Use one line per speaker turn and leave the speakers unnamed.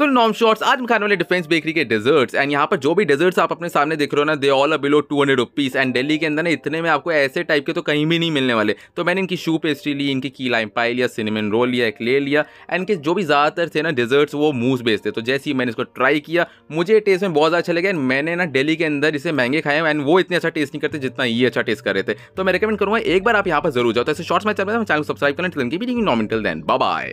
सो नॉम shorts आज हम खाने वाले डिफेंस बेकरी के डिजर्ट्स एंड यहाँ पर जो भी डिजर्ट्स आप अपने सामने देख रहे हो ना they all below two hundred rupees and Delhi के अंदर ना इतने में आपको ऐसे टाइप के तो कहीं भी नहीं मिलने वाले तो मैंने इनकी शू पेस्ट्री ली इनकी की लाइम पाई लिया सिनेमन रोल लिया एक ले लिया एंड के जो भी ज़्यादातर थे ना डिजर्ट्स वो मूस बेचते तो जैसे ही मैंने इसको ट्राई किया मुझे टेस्ट में बहुत अच्छा लगा एंड मैंने ना डेली के अंदर इसे महंगे खाए एंड वो इतने अच्छा टेस्ट नहीं करते जितना ये अच्छा टेस्ट कर रहे थे तो मैं रिकमेंड करूँगा एक बार आप यहाँ पर जरूर जाओ तो ऐसे शॉर्ट्स में चल रहा अच्छा है तो चैनल सब्सक्राइब करें चैनल की भी नॉमिनल दैन बाय